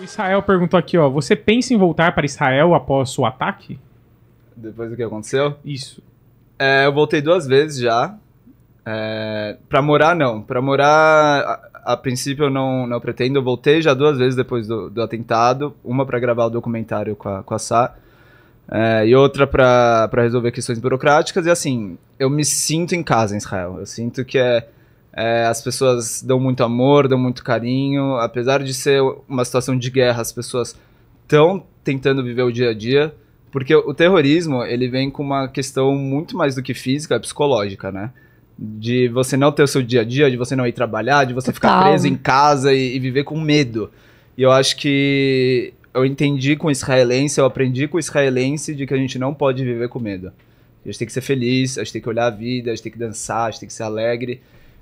O Israel perguntou aqui, ó. Você pensa em voltar para Israel após o ataque? Depois do que aconteceu? Isso. É, eu voltei duas vezes já. É, para morar, não. Para morar, a, a, princípio eu não, não pretendo. Eu voltei já duas vezes depois do, do atentado. Uma para gravar o documentário com a, com a Sá. É, e outra para resolver questões burocráticas. E assim, eu me sinto em casa em Israel. Eu sinto que é é, as pessoas dão muito amor, dão muito carinho. Apesar de ser uma situação de guerra, as pessoas estão tentando viver o dia a dia. Porque o terrorismo, ele vem com uma questão muito mais do que física, é psicológica, né? De você não ter o seu dia a dia, de você não ir trabalhar, de você Total. ficar preso em casa e, e viver com medo. E eu acho que eu entendi com o israelense, eu aprendi com o israelense de que a gente não pode viver com medo. A gente tem que ser feliz, a gente tem que olhar a vida, a gente tem que dançar, a gente tem que ser alegre.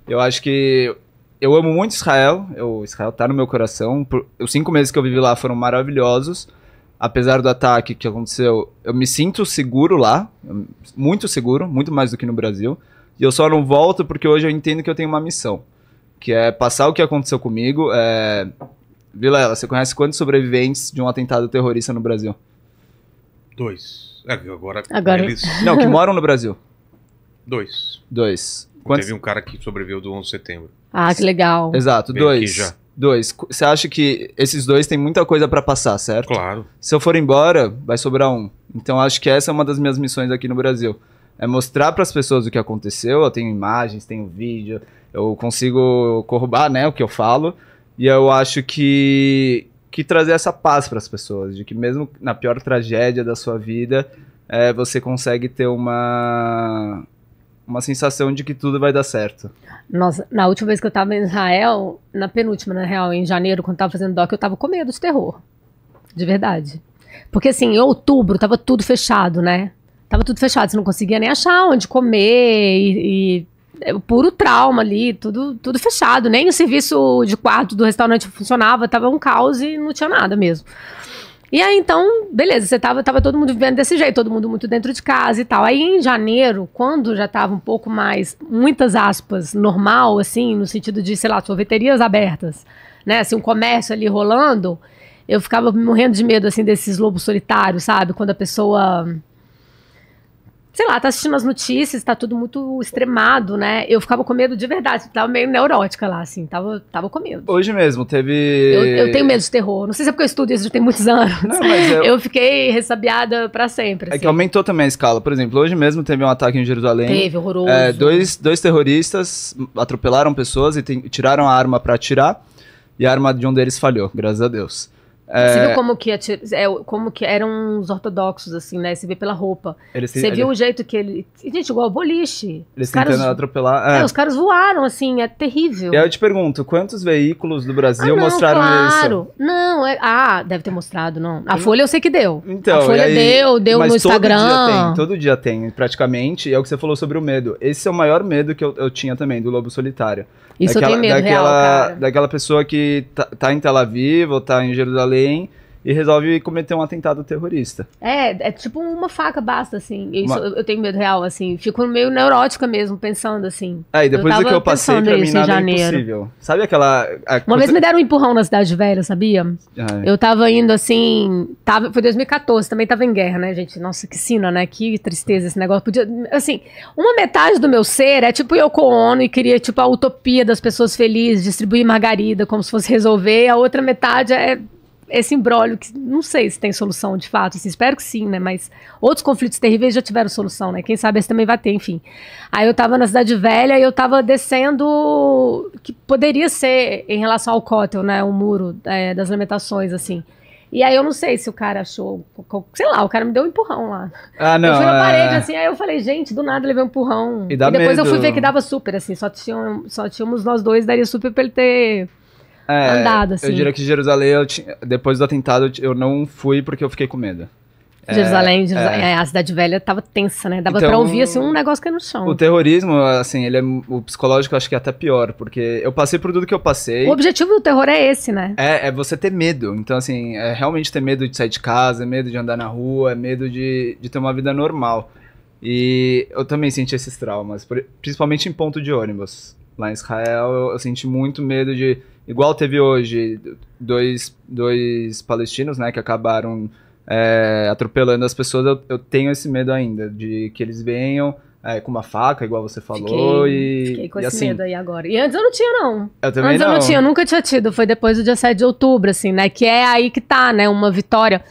Eu acho que eu amo muito Israel, eu, Israel tá no meu coração. Por, os cinco meses que eu vivi lá foram maravilhosos. Apesar do ataque que aconteceu, eu me sinto seguro lá, muito seguro, muito mais do que no Brasil. E eu só não volto porque hoje eu entendo que eu tenho uma missão, que é passar o que aconteceu comigo. É... Vilela, você conhece quantos sobreviventes de um atentado terrorista no Brasil? Dois. É, agora, agora eles... Não, que moram no Brasil. Dois. Dois. Quantos... Teve um cara que sobreviveu do 11 de setembro. Ah, que legal. Exato, dois. já. Dois. Você acha que esses dois têm muita coisa para passar, certo? Claro. Se eu for embora, vai sobrar um. Então acho que essa é uma das minhas missões aqui no Brasil. É mostrar para as pessoas o que aconteceu. Eu tenho imagens, tenho vídeo, eu consigo corroborar, né, o que eu falo. E eu acho que que trazer essa paz para as pessoas, de que mesmo na pior tragédia da sua vida, é, você consegue ter uma uma sensação de que tudo vai dar certo. Nossa, na última vez que eu tava em Israel, na penúltima, na real, em janeiro, quando tava fazendo doc, eu tava com medo de terror. De verdade. Porque assim, em outubro tava tudo fechado, né? Tava tudo fechado, você não conseguia nem achar onde comer e, e é, o puro trauma ali, tudo, tudo fechado. Nem o serviço de quarto do restaurante funcionava, tava um caos e não tinha nada mesmo. E aí, então, beleza, você tava, tava todo mundo vivendo desse jeito, todo mundo muito dentro de casa e tal. Aí, em janeiro, quando já tava um pouco mais, muitas aspas, normal, assim, no sentido de, sei lá, sorveterias abertas, né? Assim, um comércio ali rolando, eu ficava morrendo de medo, assim, desses lobos solitários, sabe? Quando a pessoa sei lá, tá assistindo as notícias, tá tudo muito extremado, né? Eu ficava com medo de verdade, tava meio neurótica lá, assim, tava, tava com medo. Hoje mesmo, teve. Eu, eu tenho medo de terror. Não sei se é porque eu estudo isso já tem muitos anos. Não, mas eu... É eu fiquei ressabiada pra sempre. É assim. É que aumentou também a escala. Por exemplo, hoje mesmo teve um ataque em Jerusalém. Teve, horroroso. É, dois, dois terroristas atropelaram pessoas e tem, tiraram a arma para atirar. E a arma de um deles falhou, graças a Deus. Você é... viu como que, é, como que eram os ortodoxos, assim, né? Você vê pela roupa. Eles Você viu o jeito que ele. Gente, igual boliche. Eles os caras... atropelar. É. é. os caras voaram, assim, é terrível. E aí eu te pergunto, quantos veículos do Brasil ah, não, mostraram claro. isso? Claro. Não, é... ah, deve ter mostrado, não. A Folha eu sei que deu. Então, a Folha aí... deu, deu Mas no Instagram. Todo dia tem, todo dia tem, praticamente. E é o que você falou sobre o medo. Esse é o maior medo que eu, eu tinha também, do lobo solitário. Isso daquela, eu tenho medo, daquela, real, cara. Daquela pessoa que tá, tá em Tel Aviv ou tá em Jerusalém e resolve cometer um atentado terrorista. É, é tipo uma faca basta, assim. Isso, uma... Eu tenho medo real, assim. Fico meio neurótica mesmo, pensando assim. É, e depois do que eu passei, pra mim nada é impossível. Sabe aquela... A... Uma vez me deram um empurrão na Cidade Velha, sabia? Ai. Eu tava indo, assim... Tava, foi 2014, também tava em guerra, né, gente? Nossa, que sina, né? Que tristeza esse negócio. Podia, assim, uma metade do meu ser é tipo Yoko Ono e queria, tipo, a utopia das pessoas felizes, distribuir margarida como se fosse resolver. A outra metade é esse embrólio que não sei se tem solução de fato, assim, espero que sim, né? Mas outros conflitos terríveis já tiveram solução, né? Quem sabe esse também vai ter, enfim. Aí eu tava na Cidade Velha e eu tava descendo, que poderia ser em relação ao cótel, né? O muro é, das lamentações, assim. E aí eu não sei se o cara achou, sei lá, o cara me deu um empurrão lá. Ah, não. Eu fui na é. parede, assim, aí eu falei, gente, do nada levei um empurrão. E, dá e depois medo. eu fui ver que dava super, assim, só, tinham, só tínhamos nós dois, daria super pra ele ter é, andado, assim. Eu diria que Jerusalém, eu depois do atentado, eu não fui porque eu fiquei com medo. Jerusalém, é, Jerusalém é. é. a cidade velha tava tensa, né? Dava então, pra ouvir, assim, um negócio que no chão. O terrorismo, assim, ele é, o psicológico eu acho que é até pior, porque eu passei por tudo que eu passei. O objetivo do terror é esse, né? É, é você ter medo. Então, assim, é realmente ter medo de sair de casa, é medo de andar na rua, é medo de, de ter uma vida normal. E eu também senti esses traumas, principalmente em ponto de ônibus. Lá em Israel, eu, eu senti muito medo de Igual teve hoje dois, dois palestinos, né, que acabaram é, atropelando as pessoas, eu, eu, tenho esse medo ainda de que eles venham é, com uma faca, igual você falou, fiquei, e. Fiquei com e esse assim, medo aí agora. E antes eu não tinha, não. Eu também antes não. eu não tinha, eu nunca tinha tido. Foi depois do dia 7 de outubro, assim, né? Que é aí que tá, né? Uma vitória.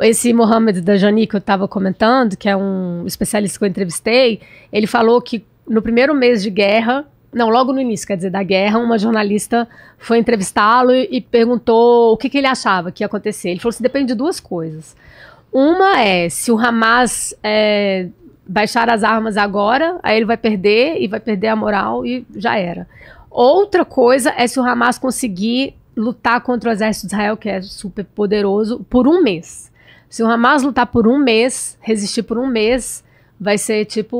Esse Mohamed Dajani que eu tava comentando, que é um especialista que eu entrevistei, ele falou que no primeiro mês de guerra, não, logo no início, quer dizer, da guerra, uma jornalista foi entrevistá-lo e perguntou o que, que ele achava que ia acontecer. Ele falou assim: depende de duas coisas. Uma é se o Hamas é, baixar as armas agora, aí ele vai perder e vai perder a moral e já era. Outra coisa é se o Hamas conseguir lutar contra o exército de Israel, que é super poderoso, por um mês. Se o Hamas lutar por um mês, resistir por um mês, vai ser tipo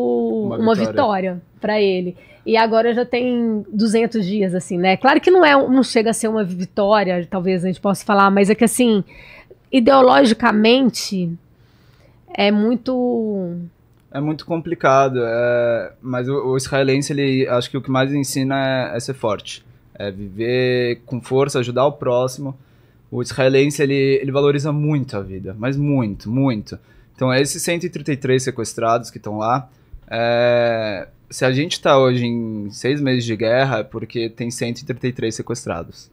uma, uma vitória, vitória para ele. E agora já tem 200 dias, assim, né? Claro que não é, não chega a ser uma vitória, talvez a gente possa falar, mas é que assim, ideologicamente é muito é muito complicado, é... mas o, o, israelense ele acho que o que mais ensina é, é ser forte, é viver com força, ajudar o próximo. O israelense ele, ele valoriza muito a vida, mas muito, muito. Então esses 133 sequestrados que estão lá, é, se a gente tá hoje em seis meses de guerra, é porque tem 133 sequestrados.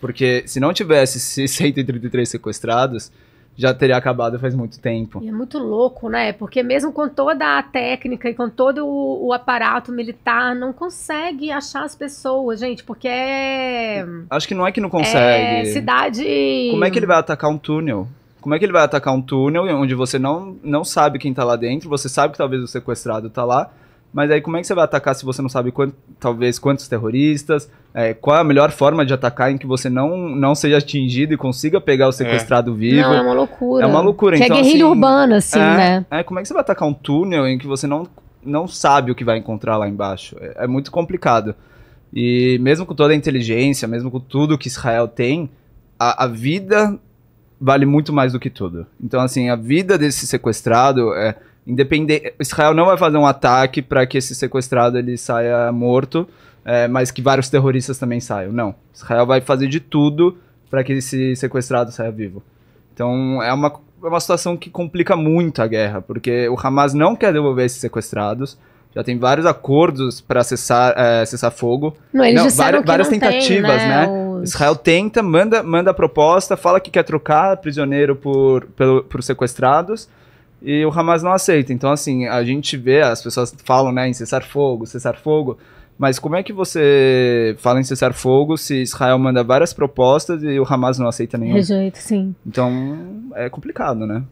Porque se não tivesse 133 sequestrados, já teria acabado faz muito tempo. E é muito louco, né? Porque mesmo com toda a técnica e com todo o, o, aparato militar, não consegue achar as pessoas, gente, porque é. Acho que não é que não consegue. É cidade. Como é que ele vai atacar um túnel? Como é que ele vai atacar um túnel onde você não, não sabe quem tá lá dentro? Você sabe que talvez o sequestrado tá lá, mas aí como é que você vai atacar se você não sabe quant, talvez quantos terroristas? É, qual é a melhor forma de atacar em que você não, não seja atingido e consiga pegar o é. sequestrado é. vivo? Não, é uma loucura. É uma loucura. Que é então, é guerrilha assim, urbana, assim, é, né? É, como é que você vai atacar um túnel em que você não, não sabe o que vai encontrar lá embaixo? É, é muito complicado. E mesmo com toda a inteligência, mesmo com tudo que Israel tem, a, a vida vale muito mais do que tudo. Então, assim, a vida desse sequestrado... É, Independente, Israel não vai fazer um ataque para que esse sequestrado ele saia morto, é, mas que vários terroristas também saiam. Não. Israel vai fazer de tudo para que esse sequestrado saia vivo. Então é uma, é uma situação que complica muito a guerra, porque o Hamas não quer devolver esses sequestrados. Já tem vários acordos para cessar, é, cessar fogo. Não, eles não, várias, várias não tentativas, tem, né? né? Os... Israel tenta, manda, manda a proposta, fala que quer trocar prisioneiro por, pelo, por sequestrados e o Hamas não aceita. Então, assim, a gente vê, as pessoas falam né, em cessar fogo, cessar fogo, mas como é que você fala em cessar fogo se Israel manda várias propostas e o Hamas não aceita nenhuma? Rejeito, sim. Então, é complicado, né?